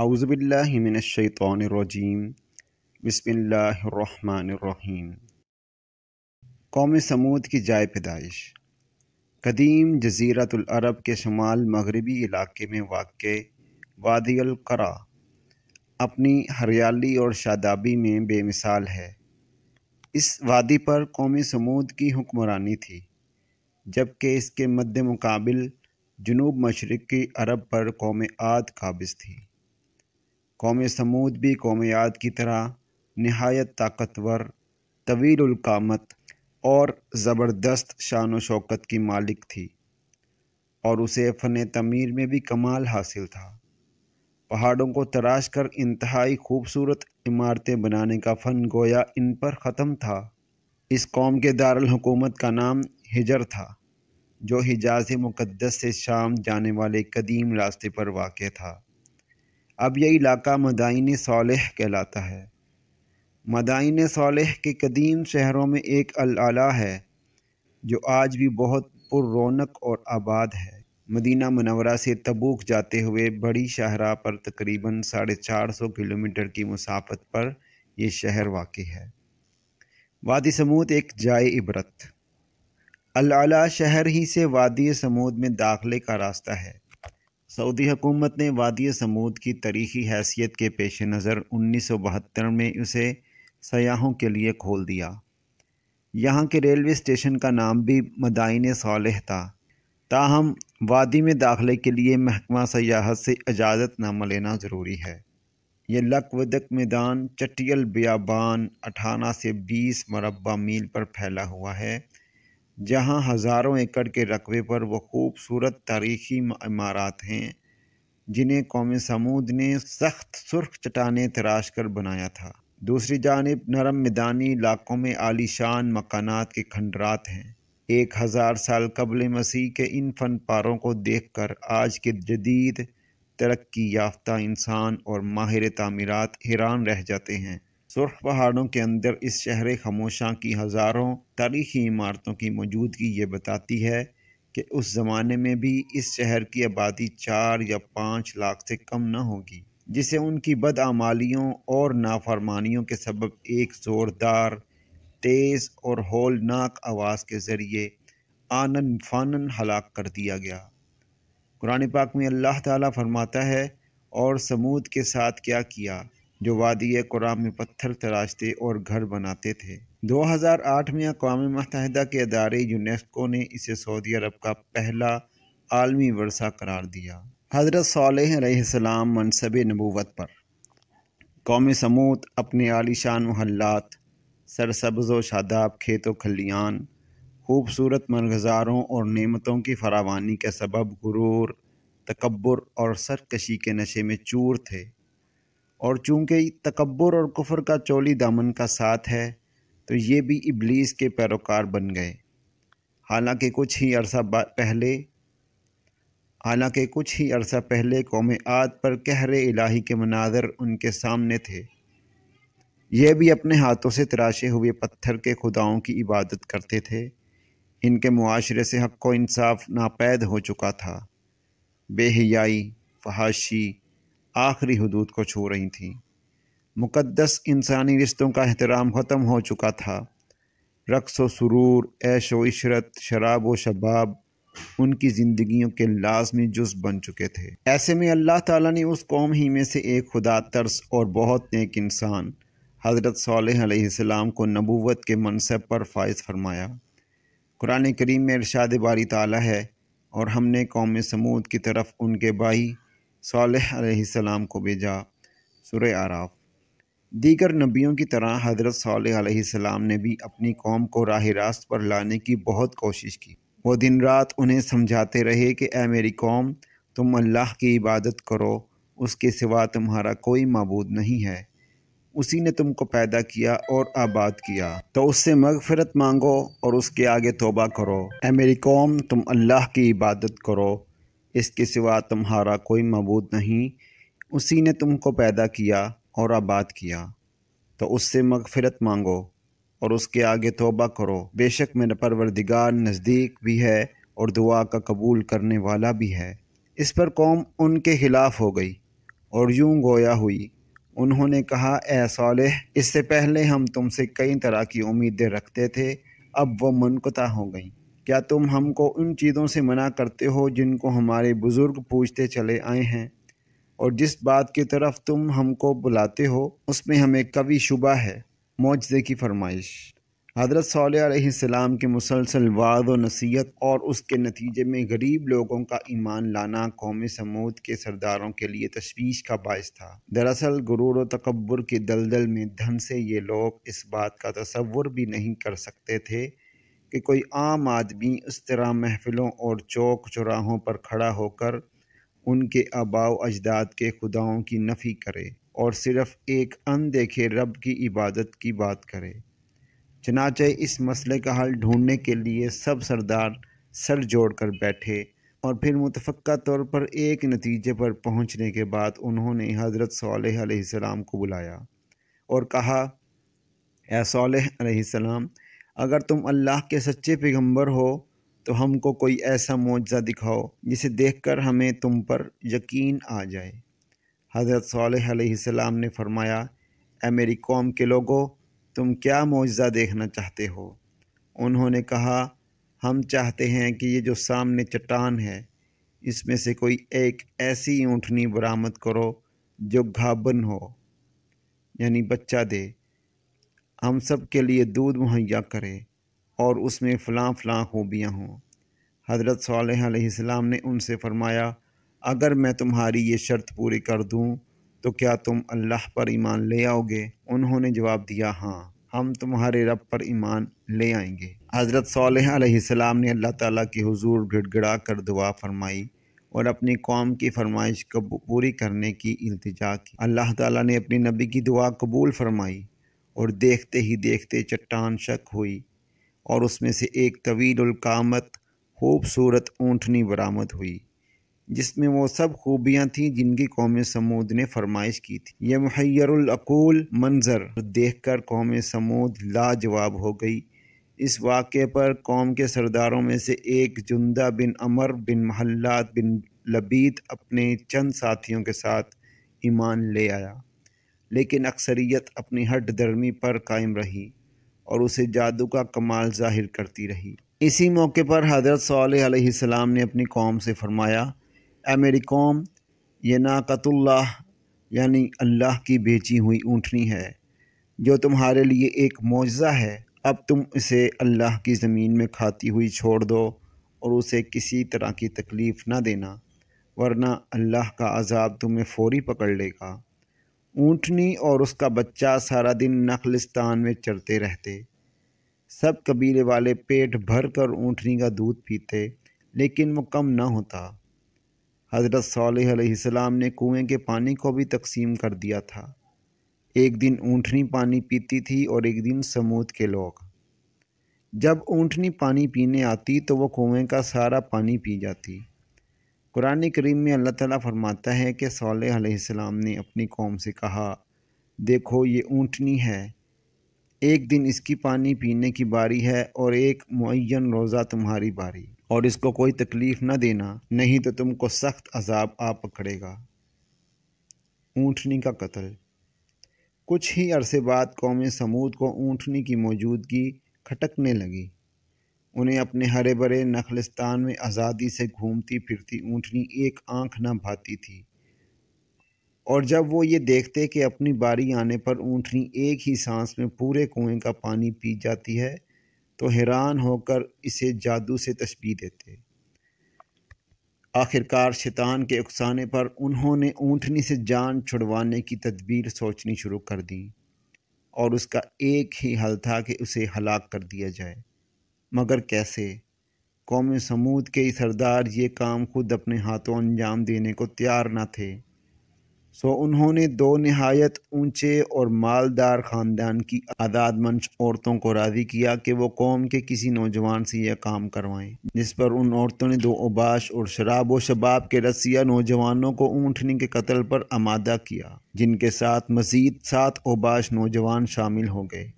अउज़बिल्लिमिनशैतरजीम बसमीम कौम समूद की जाय पैदाइश कदीम जजीरतलरब के शुमाल मगरबी इलाके में वाक़ वादियलकरा अपनी हरियाली और शादाबी में बेमिसाल है इस वादी पर कौमी समूद की हुक्मरानी थी जबकि इसके मद्द मुकाबिल जनूब मशरक़ी अरब पर कौम आद काबिज थी कौम समूद भी कौम याद की तरह नहायत ताकतवर तवीलकामत और ज़बरदस्त शान शौकत की मालिक थी और उसे फ़न तमीर में भी कमाल हासिल था पहाड़ों को तराश कर इंतहाई खूबसूरत इमारतें बनाने का फ़न गोया इन पर ख़त्म था इस कौम के दारकूमत का नाम हिजर था जो हिजाज मुक़दस से शाम जाने वाले कदीम रास्ते पर वाक़ था अब यह इलाका मदाइन सालह कहलाता है मदाइन सालह के कदीम शहरों में एक अलाला है जो आज भी बहुत रौनक और आबाद है मदीना मनवरा से तबूक जाते हुए बड़ी शाहरा पर तकरीबन साढ़े चार सौ किलोमीटर की मुसाफत पर यह शहर वाक़ है वादी समूद एक जाए इबरत अला शहर ही से वादी समूद में दाखिले का रास्ता है सऊदी हुकूमत ने वादी समूद की तारीखी हैसियत के पेश नज़र उन्नीस सौ बहत्तर में उसे सयाहों के लिए खोल दिया यहाँ के रेलवे स्टेशन का नाम भी मदाइन सालह था ताहम वादी में दाखिले के लिए महकमा सयाहत से इजाज़तनामा लेना ज़रूरी है यह लकवदक मैदान चटियल बियाबान अठारह से बीस मरबा मील पर फैला हुआ है जहाँ हज़ारों एकड़ के रकबे पर वह खूबसूरत तारीखी इमारत हैं जिन्हें कौम समूद ने सख्त सुर्ख चटाने तराश कर बनाया था दूसरी जानब नरम मैदानी इलाकों में आलीशान मकानात के खंडरात हैं एक हज़ार साल कबल मसीह के इन फन पारों को देख कर आज के जदीद तरक्की याफ्ता इंसान और माहिर तमीरत हैरान रह जाते हैं सुर्ख पहाड़ों के अंदर इस शहर खामोशा की हज़ारों तारीखी इमारतों की मौजूदगी ये बताती है कि उस ज़माने में भी इस शहर की आबादी चार या पाँच लाख से कम न होगी जिसे उनकी बदआमालियों और नाफरमानियों के सबब एक ज़ोरदार तेज़ और होलनाक आवाज़ के ज़रिए आनन फानन हलाक कर दिया गया कुरान पाक में अल्लाह ताला फरमाता है और समूद के साथ क्या किया जो वादी कुरान में पत्थर तराशते और घर बनाते थे 2008 में अकवा मतहदा के अदारे यूनेस्को ने इसे सऊदी अरब का पहला आलमी वर्षा करार दिया हज़रत सलाम मनसब नबूत पर कौम समूत अपने आलिशान महल्लात सरसब्ज व शादाब खेत व खलियान खूबसूरत मरगजारों और नेमतों की फरावानी के सबब गुरूर तकबर और सरकशी के नशे में चूर थे और चूँकि तकबर और कुफर का चोली दामन का साथ है तो ये भी इबलीस के पैरोकार बन गए हालांकि कुछ ही अरसा पहले हालांकि कुछ ही अरसा पहले कौम आद पर कहरे इलाही के मनाजर उनके सामने थे ये भी अपने हाथों से तराशे हुए पत्थर के खुदाओं की इबादत करते थे इनके मुआरे से हक को इंसाफ नापैद हो चुका था बेहयाई फहाशी आखिरी हदूद को छू रही थीं मुक़दस इंसानी रिश्तों का एहतराम ख़त्म हो चुका था रक्स व सुरूर ऐश व इशरत शराब व शबाब उनकी ज़िंदगियों के लाजमी जुज बन चुके थे ऐसे में अल्लाह ताला ने उस कौम ही में से एक खुदा तर्स और बहुत नेक इंसान हज़रत सलाम को नबूवत के मनसब पर फायज़ फरमाया कुरान करीम में इरशाद बारी ताला है और हमने कौम समूद की तरफ उनके भाई साल सलाम को भेजा सुर आराफ दीगर नबियों की तरह हज़रत सालम ने भी अपनी कौम को राह रास्त पर लाने की बहुत कोशिश की वो दिन रात उन्हें समझाते रहे कि ए मेरी कौम तुम अल्लाह की इबादत करो उसके सिवा तुम्हारा कोई मबूद नहीं है उसी ने तुमको पैदा किया और आबाद किया तो उससे मगफरत मांगो और उसके आगे तोबा करो ए मेरी कौम तुम अल्लाह की इबादत करो इसके सिवा तुम्हारा कोई मबूद नहीं उसी ने तुमको पैदा किया और आबाद किया तो उससे मगफिरत मांगो और उसके आगे तोबा करो बेशक मेरा परवरदिगार नज़दीक भी है और दुआ का कबूल करने वाला भी है इस पर कौम उनके खिलाफ हो गई और यूं गोया हुई उन्होंने कहा ए इससे पहले हम तुमसे कई तरह की उम्मीदें रखते थे अब वो मुनकता हो गई क्या तुम हमको उन चीज़ों से मना करते हो जिनको हमारे बुज़ुर्ग पूछते चले आए हैं और जिस बात की तरफ तुम हमको बुलाते हो उसमें हमें कभी शुबा है मौजे की फरमाइश हज़रत सलाम के मुसलसल वाद व नसीहत और उसके नतीजे में गरीब लोगों का ईमान लाना कौम समूद के सरदारों के लिए तशवीश का बायस था दरअसल गुरूर व तकबर के दलदल में धन से ये लोग इस बात का तस्वुर भी नहीं कर सकते थे कि कोई आम आदमी इस तरह महफ़िलों और चौक चौराहों पर खड़ा होकर उनके आबाव अजदाद के खुदाओं की नफ़ी करे और सिर्फ़ एक अनदेखे रब की इबादत की बात करे चनाचे इस मसले का हल ढूंढने के लिए सब सरदार सर जोड़ कर बैठे और फिर मुतफ़ा तौर पर एक नतीजे पर पहुंचने के बाद उन्होंने हज़रत सलाम को बुलाया और कहा ए सलाम अगर तुम अल्लाह के सच्चे पैगम्बर हो तो हमको कोई ऐसा मुआवजा दिखाओ जिसे देखकर हमें तुम पर यकीन आ जाए हज़रत सलाम ने फरमाया ए मेरी कौम के लोगों तुम क्या मुआवजा देखना चाहते हो उन्होंने कहा हम चाहते हैं कि ये जो सामने चट्टान है इसमें से कोई एक ऐसी ऊँटनी बरामद करो जो घाबन हो यानी बच्चा दे हम सब के लिए दूध मुहैया करे और उसमें फ़लाँ फ़लाँ खूबियाँ हों हज़रत सलाम ने उनसे फ़रमाया अगर मैं तुम्हारी ये शर्त पूरी कर दूँ तो क्या तुम अल्लाह पर ईमान ले आओगे उन्होंने जवाब दिया हाँ हम तुम्हारे रब पर ईमान ले आएंगे हज़रत सलाम ने अल्लाह ताला की हुजूर गिड़गिड़ा कर दुआ फरमाई और अपनी कौम की फरमाइश को पूरी करने की इल्तजा की अल्लाह ताला ने अपने नबी की दुआ कबूल फरमाई और देखते ही देखते चट्टान शक हुई और उसमें से एक तवील कामत खूबसूरत ऊँटनी बरामद हुई जिसमें वो सब खूबियाँ थीं जिनकी कौम समूद ने फरमाइश की थी यह महैरकूल मंज़र देख कर कौम समूद लाजवाब हो गई इस वाक़े पर कौम के सरदारों में से एक जुंदा बिन अमर बिन महल्लात बिन लबीद अपने चंद साथियों के साथ ईमान ले आया लेकिन अक्सरियत अपनी हट दर्मी पर कायम रही और उसे जादू का कमाल जाहिर करती रही इसी मौके पर हजरत सलाम ने अपनी कौम से फरमाया ए मेरी कौम ये नाकतुल्ला यानी अल्लाह की बेची हुई ऊँटनी है जो तुम्हारे लिए एक मुआजा है अब तुम इसे अल्लाह की ज़मीन में खाती हुई छोड़ दो और उसे किसी तरह की तकलीफ़ ना देना वरना अल्लाह का अजाब तुम्हें फ़ौरी पकड़ लेगा ऊँटनी और उसका बच्चा सारा दिन नखलिस्तान में चरते रहते सब कबीले वाले पेट भर कर ऊँटनी का दूध पीते लेकिन वो कम न होता हज़रत सलाम ने कुएं के पानी को भी तकसीम कर दिया था एक दिन ऊँटनी पानी पीती थी और एक दिन समूद के लोग जब ऊँटनी पानी पीने आती तो वो कुएं का सारा पानी पी जाती कुरान करीम में अल्लाह ताला फरमाता है कि सलाम ने अपनी कौम से कहा देखो ये ऊँटनी है एक दिन इसकी पानी पीने की बारी है और एक मुन रोज़ा तुम्हारी बारी और इसको कोई तकलीफ़ न देना नहीं तो तुमको सख्त अजाब आ पकड़ेगा ऊँटनी का कत्ल कुछ ही अरसे बाद कौम समूद को ऊँटनी की मौजूदगी खटकने लगी उन्हें अपने हरे भरे नखलिस्तान में आज़ादी से घूमती फिरती ऊँटनी एक आंख न भाती थी और जब वो ये देखते कि अपनी बारी आने पर ऊँटनी एक ही सांस में पूरे कुएं का पानी पी जाती है तो हैरान होकर इसे जादू से तस्वीर देते आखिरकार शैतान के उकसाने पर उन्होंने ऊँटनी से जान छुड़वाने की तदबीर सोचनी शुरू कर दी और उसका एक ही हल था कि उसे हलाक कर दिया जाए मगर कैसे कौम समूद के सरदार ये काम खुद अपने हाथों अंजाम देने को तैयार न थे सो उन्होंने दो नहायत ऊंचे और मालदार ख़ानदान की आज़ाद मंच औरतों को राज़ी किया कि वो कौम के किसी नौजवान से यह काम करवाएं जिस पर उन औरतों ने दो उबाश और शराब व शबाब के रसिया नौजवानों को ऊँटने के कत्ल पर आमादा किया जिनके साथ मज़ीद सात उबाश नौजवान शामिल हो गए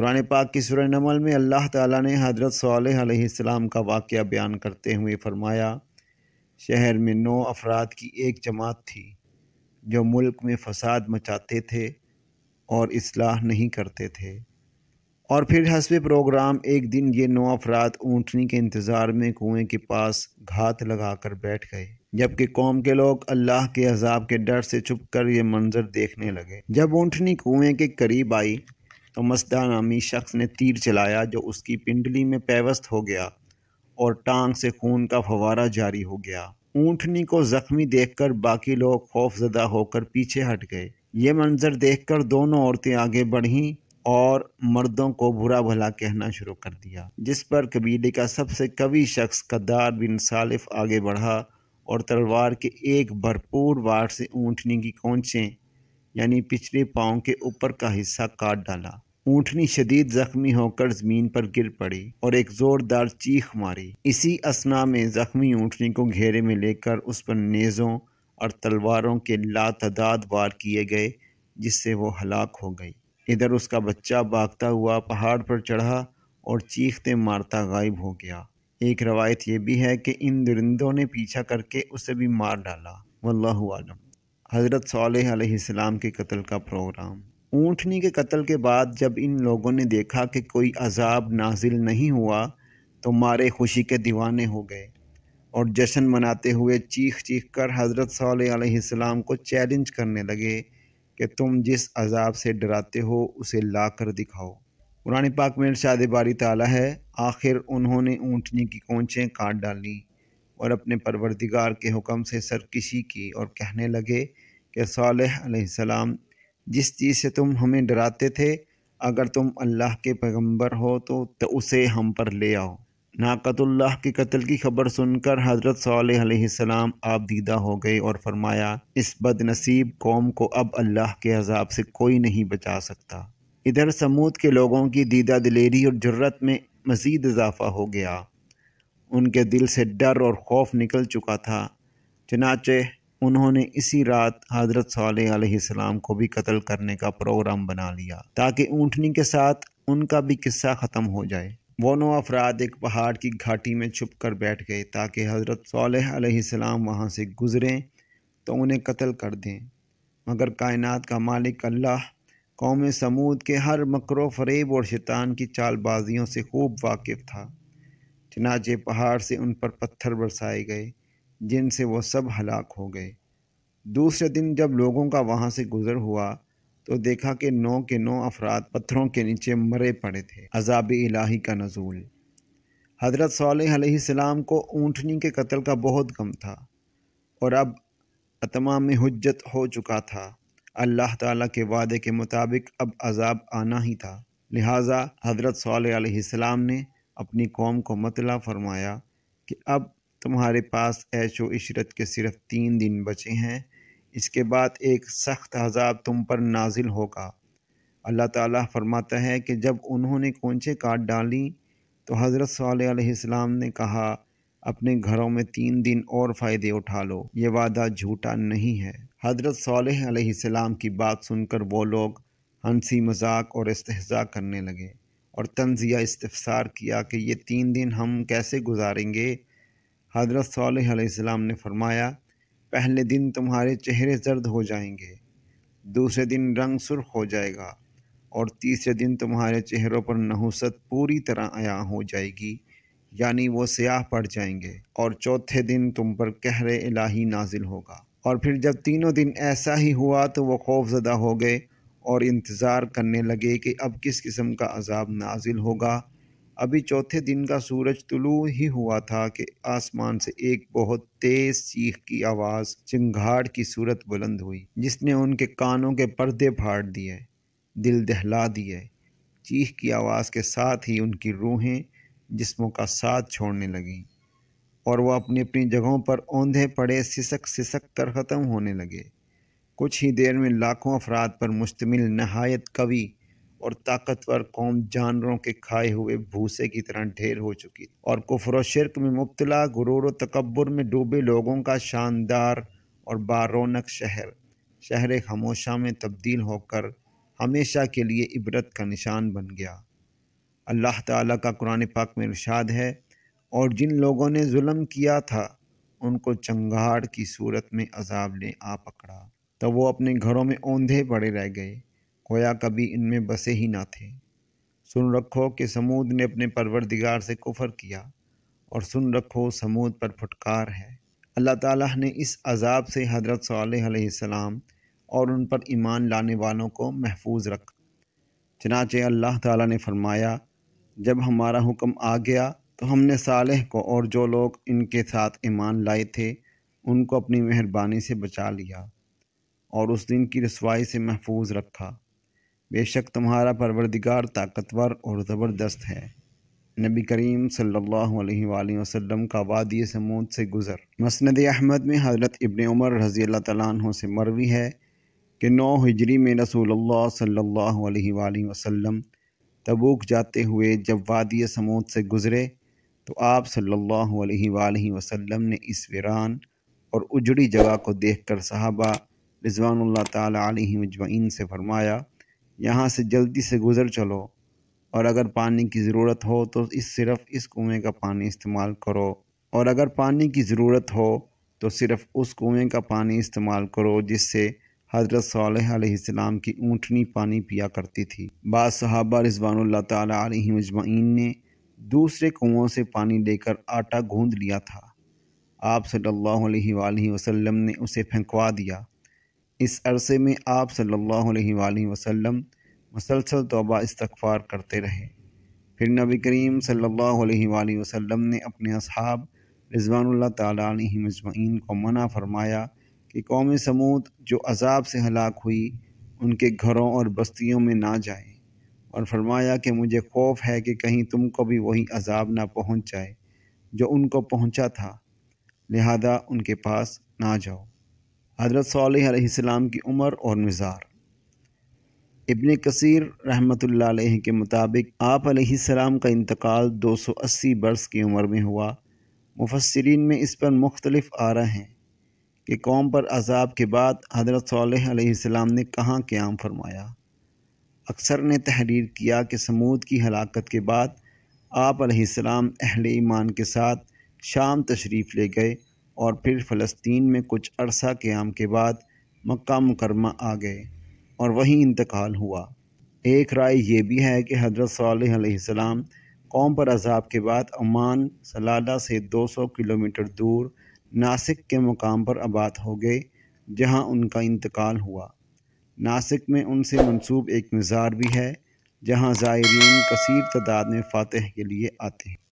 कुरान पाक की सुर नमल में अल्लाह ताला ने हज़रत सलाम का वाक़ बयान करते हुए फरमाया शहर में नौ अफराद की एक जमात थी जो मुल्क में फसाद मचाते थे और इसलाह नहीं करते थे और फिर हसब प्रोग्राम एक दिन ये नौ अफराद ऊँटनी के इंतज़ार में कुएँ के पास घात लगा कर बैठ गए जबकि कौम के लोग अल्लाह के अजाब के डर से छुप कर ये मंजर देखने लगे जब ऊँटनी कुएँ के करीब आई तो मस्दा नामी शख्स ने तीर चलाया जो उसकी पिंडली में पैवस्त हो गया और टांग से खून का फवारा जारी हो गया ऊँटनी को जख्मी देखकर बाकी लोग खौफजदा होकर पीछे हट गए ये मंजर देखकर दोनों औरतें आगे बढ़ीं और मर्दों को बुरा भला कहना शुरू कर दिया जिस पर कबीले का सबसे कवि शख्स कद्दार बिन सालिफ आगे बढ़ा और तलवार के एक भरपूर वार से ऊँटनी की कोंचें यानी पिछले पाँव के ऊपर का हिस्सा काट डाला ऊँटनी शदीद जख्मी होकर जमीन पर गिर पड़ी और एक जोरदार चीख मारी इसी असना में जख्मी ऊँटनी को घेरे में लेकर उस पर नेज़ों और तलवारों के लातदाद वार किए गए जिससे वो हलाक हो गई इधर उसका बच्चा भागता हुआ पहाड़ पर चढ़ा और चीखते मारता गायब हो गया एक रवायत यह भी है कि इन दरिंदों ने पीछा करके उसे भी मार डाला वल्लम आलम हज़रत सलाम के कत्ल का प्रोग्राम ऊँटनी के कत्ल के बाद जब इन लोगों ने देखा कि कोई अजाब नाजिल नहीं हुआ तो मारे खुशी के दीवाने हो गए और जश्न मनाते हुए चीख चीख कर हज़रत सलाम को चैलेंज करने लगे कि तुम जिस अजाब से डराते हो उसे ला कर दिखाओ पुरानी पाक में शादी बारी ताला है आखिर उन्होंने ऊँटनी की कोंचें काट डाली और अपने परवरदिगार के हुक्म से सरकशी की और कहने लगे कि सालम जिस चीज़ से तुम हमें डराते थे अगर तुम अल्लाह के पैगंबर हो तो, तो उसे हम पर ले आओ नाकतुल्लाह के कत्ल की खबर सुनकर हज़रत सलाम आप दीदा हो गए और फरमाया इस बदनसीब कौम को अब अल्लाह के अजाब से कोई नहीं बचा सकता इधर समूद के लोगों की दीदा दिलेरी और जरूरत में मज़ीद इजाफ़ा हो गया उनके दिल से डर और खौफ निकल चुका था चनाचे उन्होंने इसी रात हजरत सलाम को भी कत्ल करने का प्रोग्राम बना लिया ताकि ऊँटनी के साथ उनका भी किस्सा ख़त्म हो जाए दोनों अफराद एक पहाड़ की घाटी में छुप कर बैठ गए ताकि हज़रत सलाम वहाँ से गुज़रें तो उन्हें कत्ल कर दें मगर कायनात का मालिक अल्लाह कौम समूद के हर मकर फरेब और शैतान की चालबाजियों से खूब वाकिफ़ था चनाचे पहाड़ से उन पर पत्थर बरसाए गए जिनसे वो सब हलाक हो गए दूसरे दिन जब लोगों का वहाँ से गुज़र हुआ तो देखा कि नौ के नौ अफराद पत्थरों के नीचे मरे पड़े थे अजाब इलाही का नजूल हज़रत सलाम को ऊँटनी के कत्ल का बहुत गम था और अब अतमाम में हजत हो चुका था अल्लाह ताला के वादे के मुताबिक अब अजाब आना ही था लिहाजा हज़रत सलाम ने अपनी कौम को मतला फरमाया कि अब तुम्हारे पास ऐशो इशरत के सिर्फ तीन दिन बचे हैं इसके बाद एक सख्त अजाब तुम पर नाजिल होगा अल्लाह ताला फरमाता है कि जब उन्होंने कोंचे काट डाली तो हज़रत सलाम ने कहा अपने घरों में तीन दिन और फ़ायदे उठा लो ये वादा झूठा नहीं है हज़रत सलाम की बात सुनकर वो लोग हंसी मजाक और इसतजा करने लगे और तंजिया इस्तफसार किया कि ये तीन दिन हम कैसे गुजारेंगे हजरत सल्लम ने फरमाया पहले दिन तुम्हारे चेहरे जर्द हो जाएंगे दूसरे दिन रंग सुर्ख हो जाएगा और तीसरे दिन तुम्हारे चेहरों पर नहुसत पूरी तरह आया हो जाएगी यानी वो सयाह पड़ जाएंगे और चौथे दिन तुम पर कहरे इलाही नाजिल होगा और फिर जब तीनों दिन ऐसा ही हुआ तो वह खौफजदा हो गए और इंतज़ार करने लगे कि अब किस किस्म का अजाब नाजिल होगा अभी चौथे दिन का सूरज तुलू ही हुआ था कि आसमान से एक बहुत तेज़ चीख की आवाज़ चिंगाड़ की सूरत बुलंद हुई जिसने उनके कानों के पर्दे फाड़ दिए दिल दहला दिए चीख की आवाज़ के साथ ही उनकी रूहें जिस्मों का साथ छोड़ने लगीं और वह अपनी अपनी जगहों पर औंधे पड़े सिसक सिसक कर ख़त्म होने लगे कुछ ही देर में लाखों अफराद पर मुश्तमिल नहायत कवी और ताकतवर कौम जानवरों के खाए हुए भूसे की तरह ढेर हो चुकी और कुफर शिरक में मुबतला गुरूर व तकबर में डूबे लोगों का शानदार और बारौनक शहर शहर खामोशा में तब्दील होकर हमेशा के लिए इबरत का निशान बन गया अल्लाह ताला का कुरान पाक में इरशाद है और जिन लोगों ने जुल्म किया था उनको चंगाड़ की सूरत में अजाब ने आ पकड़ा तो वो अपने घरों में औंधे पड़े रह गए खोया कभी इनमें बसे ही ना थे सुन रखो कि समूद ने अपने परवरदिगार से कुफर किया और सुन रखो समूद पर फुटकार है अल्लाह ताला ने इस अजाब से हजरत सलाम और उन पर ईमान लाने वालों को महफूज रखा चनाचे अल्लाह ताला ने फरमाया जब हमारा हुक्म आ गया तो हमने सालह को और जो लोग इनके साथ ईमान लाए थे उनको अपनी मेहरबानी से बचा लिया और उस दिन की रसवाई से महफूज रखा बेशक तुम्हारा परवरदिगार ताकतवर और ज़बरदस्त है नबी करीम सल्लल्लाहु अलैहि वसल्लम का वादी समूद से गुज़र मसंद अहमद में हज़रत इबन उमर रज़ी अल्लाह तु से मरवी है कि नौ हिजरी में रसूलुल्लाह सल्लल्लाहु अलैहि वसल्लम तबूक जाते हुए जब वादी समूद से गुज़रे तो आप सल्लल्लाहु अलैहि वसल्लम ने इस वीरान और उजड़ी जगह को देखकर साहबा रिजवान तजमैन से फरमाया यहाँ से जल्दी से गुज़र चलो और अगर पानी की ज़रूरत हो तो इस सिर्फ़ इस कुएँ का पानी इस्तेमाल करो और अगर पानी की ज़रूरत हो तो सिर्फ़ उस कुएँ का पानी इस्तेमाल करो जिससे हज़रत सलाम की ऊँटनी पानी पिया करती थी बाद सहाबा रिजवान तली ने दूसरे कुओं से पानी लेकर आटा गूँध लिया था आप सल्ला वसम ने उसे फेंकवा दिया इस अरसे में आप सल्लल्लाहु अलैहि वसल्लम मसलसल तोबा इस्तगफार करते रहे फिर नबी करीम सल्लल्लाहु अलैहि वसल्लम ने अपने असहाब रिजवानुल्लाह ताली मजमैन को मना फरमाया कि कौम समूद जो अजाब से हलाक हुई उनके घरों और बस्तियों में ना जाए और फरमाया कि मुझे खौफ है कि कहीं तुमको भी वही अजाब ना पहुँच जाए जो उनको पहुँचा था लिहाजा उनके पास ना जाओ हज़रत सलाम की उम्र और मज़ार इबन कसर रहमत के मुताबिक आप सलाम का इंतकाल 280 बरस की उम्र में हुआ मुफसरीन में इस पर मुख्तलफ़ आ रहे हैं कि कौम पर अजाब के बाद हज़रत सलाम ने कहाँ क्याम फरमाया अक्सर ने तहरीर किया कि समूद की हलाकत के बाद आप अहल ईमान के साथ शाम तशरीफ़ ले गए और फिर फ़लस्तीन में कुछ अरसा क़्याम के बाद मक्का मुकरमा आ गए और वहीं इंतकाल हुआ एक राय यह भी है कि हजरत सल्हसम कौम पर अजाब के बाद अमान सलाला से 200 किलोमीटर दूर नासिक के मुकाम पर आबाद हो गए जहां उनका इंतकाल हुआ नासिक में उनसे मंसूब एक मज़ार भी है जहां ज़ायरीन कसर तादाद में फ़ातह के लिए आते हैं